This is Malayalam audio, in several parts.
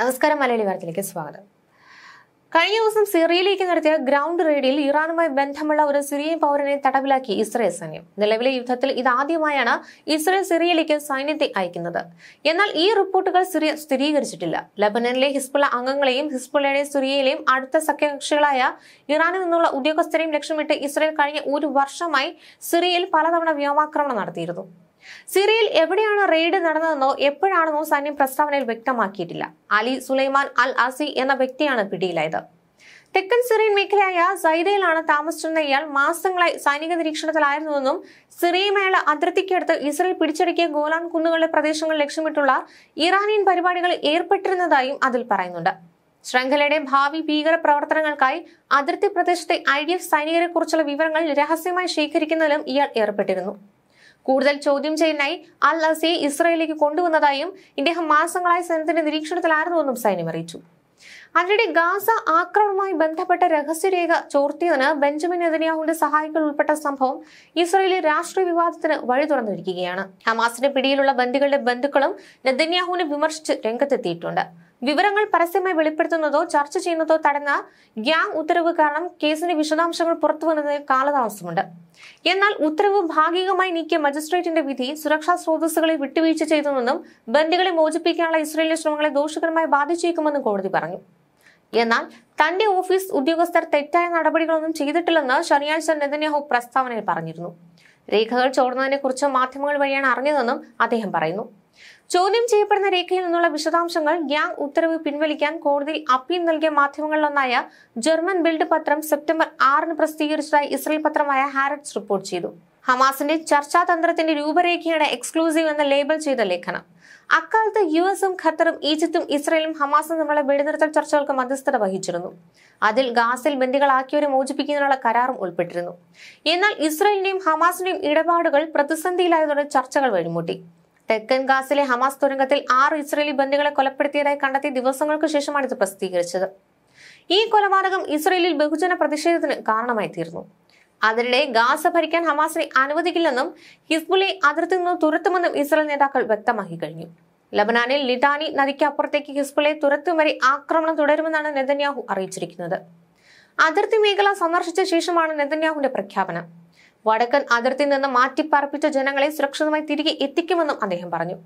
നമസ്കാരം മലയാളി വാർത്തയിലേക്ക് സ്വാഗതം കഴിഞ്ഞ ദിവസം സിറിയയിലേക്ക് നടത്തിയ ഗ്രൗണ്ട് റെയ്ഡിൽ ഇറാനുമായി ബന്ധമുള്ള ഒരു സിറിയൻ പൗരനെ തടവിലാക്കി ഇസ്രയേൽ സൈന്യം നിലവിലെ യുദ്ധത്തിൽ ഇതാദ്യമായാണ് ഇസ്രയേൽ സിറിയയിലേക്ക് സൈന്യത്തെ അയക്കുന്നത് എന്നാൽ ഈ റിപ്പോർട്ടുകൾ സിറിയ സ്ഥിരീകരിച്ചിട്ടില്ല ലബനനിലെ ഹിസ്ബുള്ള അംഗങ്ങളെയും ഹിസ്ബുള്ളയുടെ സിറിയയിലെയും അടുത്ത സഖ്യകക്ഷികളായ ഇറാനിൽ നിന്നുള്ള ഉദ്യോഗസ്ഥരെയും ലക്ഷ്യമിട്ട് ഇസ്രയേൽ കഴിഞ്ഞ ഒരു വർഷമായി സിറിയയിൽ പലതവണ വ്യോമാക്രമണം നടത്തിയിരുന്നു സിറിയയിൽ എവിടെയാണ് റെയ്ഡ് നടന്നതെന്നോ എപ്പോഴാണെന്നോ സൈന്യം പ്രസ്താവനയിൽ വ്യക്തമാക്കിയിട്ടില്ല അലി സുലൈമാൻ അൽ അസി എന്ന വ്യക്തിയാണ് പിടിയിലായത് തെക്കൻ സിറിയൻ മേഖലയായ സൈദയിലാണ് താമസിച്ചിരുന്ന ഇയാൾ മാസങ്ങളായി സൈനിക നിരീക്ഷണത്തിലായിരുന്നുവെന്നും സിറിയയുമായുള്ള അതിർത്തിക്കടുത്ത് ഇസ്രയേൽ പിടിച്ചടക്കിയ ഗോലാൻ കുന്നുകളുടെ പ്രദേശങ്ങൾ ലക്ഷ്യമിട്ടുള്ള ഇറാനിയൻ പരിപാടികൾ ഏർപ്പെട്ടിരുന്നതായും അതിൽ പറയുന്നുണ്ട് ശൃംഖലയുടെ ഭാവി ഭീകര പ്രവർത്തനങ്ങൾക്കായി അതിർത്തി പ്രദേശത്തെ ഐ ഡി എഫ് സൈനികരെക്കുറിച്ചുള്ള വിവരങ്ങൾ രഹസ്യമായി ശേഖരിക്കുന്നതിലും ഇയാൾ ഏർപ്പെട്ടിരുന്നു കൂടുതൽ ചോദ്യം ചെയ്യാനായി അൽ അസിയെ ഇസ്രയേലിലേക്ക് കൊണ്ടുവന്നതായും ഇദ്ദേഹം മാസങ്ങളായി സൈന്യത്തിന്റെ നിരീക്ഷണത്തിലായിരുന്നുവെന്നും സൈന്യം അറിയിച്ചു അതിനിടെ ഗാസ ആക്രമണവുമായി ബന്ധപ്പെട്ട രഹസ്യരേഖ ചോർത്തിയതിന് ബെഞ്ചമിൻ നെതന്യാഹുവിന്റെ സഹായികൾ ഉൾപ്പെട്ട സംഭവം ഇസ്രയേലി രാഷ്ട്രീയ വിവാദത്തിന് വഴി തുറന്നിരിക്കുകയാണ് ഹമാസിന്റെ പിടിയിലുള്ള ബന്ദികളുടെ ബന്ധുക്കളും നെതന്യാഹുവിനെ വിമർശിച്ച് രംഗത്തെത്തിയിട്ടുണ്ട് വിവരങ്ങൾ പരസ്യമായി വെളിപ്പെടുത്തുന്നതോ ചർച്ച ചെയ്യുന്നതോ തടഞ്ഞ ഗ്യാങ് ഉത്തരവ് കാരണം കേസിന്റെ വിശദാംശങ്ങൾ പുറത്തുവന്നതിൽ കാലതാമസമുണ്ട് എന്നാൽ ഉത്തരവ് ഭാഗികമായി നീക്കിയ മജിസ്ട്രേറ്റിന്റെ വിധി സുരക്ഷാ സ്രോതസ്സുകളെ വിട്ടുവീഴ്ച ചെയ്തുവെന്നും ബന്ദികളെ മോചിപ്പിക്കാനുള്ള ഇസ്രയേലിന്റെ ശ്രമങ്ങളെ ദോഷകരമായി ബാധിച്ചേക്കുമെന്നും കോടതി പറഞ്ഞു എന്നാൽ തന്റെ ഓഫീസ് ഉദ്യോഗസ്ഥർ തെറ്റായ നടപടികളൊന്നും ചെയ്തിട്ടില്ലെന്ന് ശനിയാഴ്ച നെതന്യാഹു പ്രസ്താവനയിൽ പറഞ്ഞിരുന്നു രേഖകൾ കുറിച്ച് മാധ്യമങ്ങൾ വഴിയാണ് അറിഞ്ഞതെന്നും അദ്ദേഹം പറയുന്നു ചോദ്യം ചെയ്യപ്പെടുന്ന രേഖയിൽ നിന്നുള്ള വിശദാംശങ്ങൾ ഗ്യാങ് ഉത്തരവ് പിൻവലിക്കാൻ കോടതിയിൽ അപ്പീൽ നൽകിയ മാധ്യമങ്ങളിലൊന്നായ ജർമ്മൻ ബിൽഡ് പത്രം സെപ്റ്റംബർ ആറിന് പ്രസിദ്ധീകരിച്ചതായി ഇസ്രയേൽ പത്രമായ ഹാരറ്റ്സ് റിപ്പോർട്ട് ചെയ്തു ഹമാസിന്റെ ചർച്ചാതന്ത്രത്തിന്റെ രൂപരേഖയുടെ എക്സ്ക്ലൂസീവ് എന്ന് ലേബൽ ചെയ്ത ലേഖനം അക്കാലത്ത് യു എസും ഖത്തറും ഈജിപ്തും ഇസ്രയേലും ഹമാസും തമ്മിലുള്ള വെടിനിർത്തൽ ചർച്ചകൾക്ക് മധ്യസ്ഥത വഹിച്ചിരുന്നു അതിൽ ഗാസിൽ ബന്ദികളാക്കിയവരെ മോചിപ്പിക്കുന്നതിനുള്ള കരാറും ഉൾപ്പെട്ടിരുന്നു എന്നാൽ ഇസ്രയേലിന്റെയും ഹമാസിന്റെയും ഇടപാടുകൾ പ്രതിസന്ധിയിലായതോടെ ചർച്ചകൾ വഴിമുട്ടി തെക്കൻ ഗാസിലെ ഹമാസ് തുരങ്കത്തിൽ ആറ് ഇസ്രയേലി ബന്ദികളെ കൊലപ്പെടുത്തിയതായി കണ്ടെത്തിയ ദിവസങ്ങൾക്ക് ശേഷമാണ് ഇത് പ്രസിദ്ധീകരിച്ചത് ഈ കൊലപാതകം ഇസ്രയേലിൽ ബഹുജന പ്രതിഷേധത്തിന് കാരണമായി തീർന്നു അതിനിടെ ഗാസ ഭരിക്കാൻ ഹമാസിനെ അനുവദിക്കില്ലെന്നും ഹിസ്ബുലെ അതിർത്തി നിന്ന് തുരത്തുമെന്നും ഇസ്രയേൽ നേതാക്കൾ വ്യക്തമാക്കി കഴിഞ്ഞു ലബനാനിൽ ലിതാനി നദിക്ക് അപ്പുറത്തേക്ക് ഹിസ്ബുലെ തുരത്തും വരെ ആക്രമണം തുടരുമെന്നാണ് നെതന്യാഹു അറിയിച്ചിരിക്കുന്നത് അതിർത്തി മേഖല സന്ദർശിച്ച ശേഷമാണ് നെതന്യാഹുവിന്റെ പ്രഖ്യാപനം വടക്കൻ അതിർത്തി നിന്ന് മാറ്റിപ്പാർപ്പിച്ച ജനങ്ങളെ സുരക്ഷിതമായി തിരികെ എത്തിക്കുമെന്നും അദ്ദേഹം പറഞ്ഞു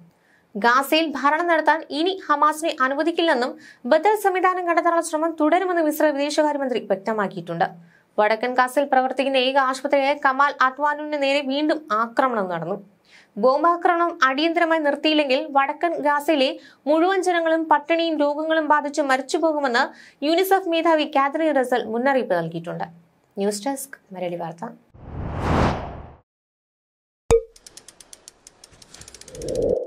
ഗാസയിൽ ഭരണം നടത്താൻ ഇനി ഹമാസിനെ അനുവദിക്കില്ലെന്നും ബദൽ സംവിധാനം കണ്ടെത്താനുള്ള ശ്രമം തുടരുമെന്നും ഇസ്രായേൽ വിദേശകാര്യമന്ത്രി വ്യക്തമാക്കിയിട്ടുണ്ട് വടക്കൻ ഗാസയിൽ പ്രവർത്തിക്കുന്ന ഏക ആശുപത്രിയായ കമാൽ അത്വാനുവിന് നേരെ വീണ്ടും ആക്രമണം നടന്നു ബോംബാക്രമണം അടിയന്തരമായി നിർത്തിയില്ലെങ്കിൽ വടക്കൻ ഗാസയിലെ മുഴുവൻ ജനങ്ങളും പട്ടിണിയും രോഗങ്ങളും ബാധിച്ച് മരിച്ചുപോകുമെന്ന് യൂണിസെഫ് മേധാവി കാതറി റസൽ മുന്നറിയിപ്പ് നൽകിയിട്ടുണ്ട് ന്യൂസ് ഡെസ്ക് മരളി വാർത്ത you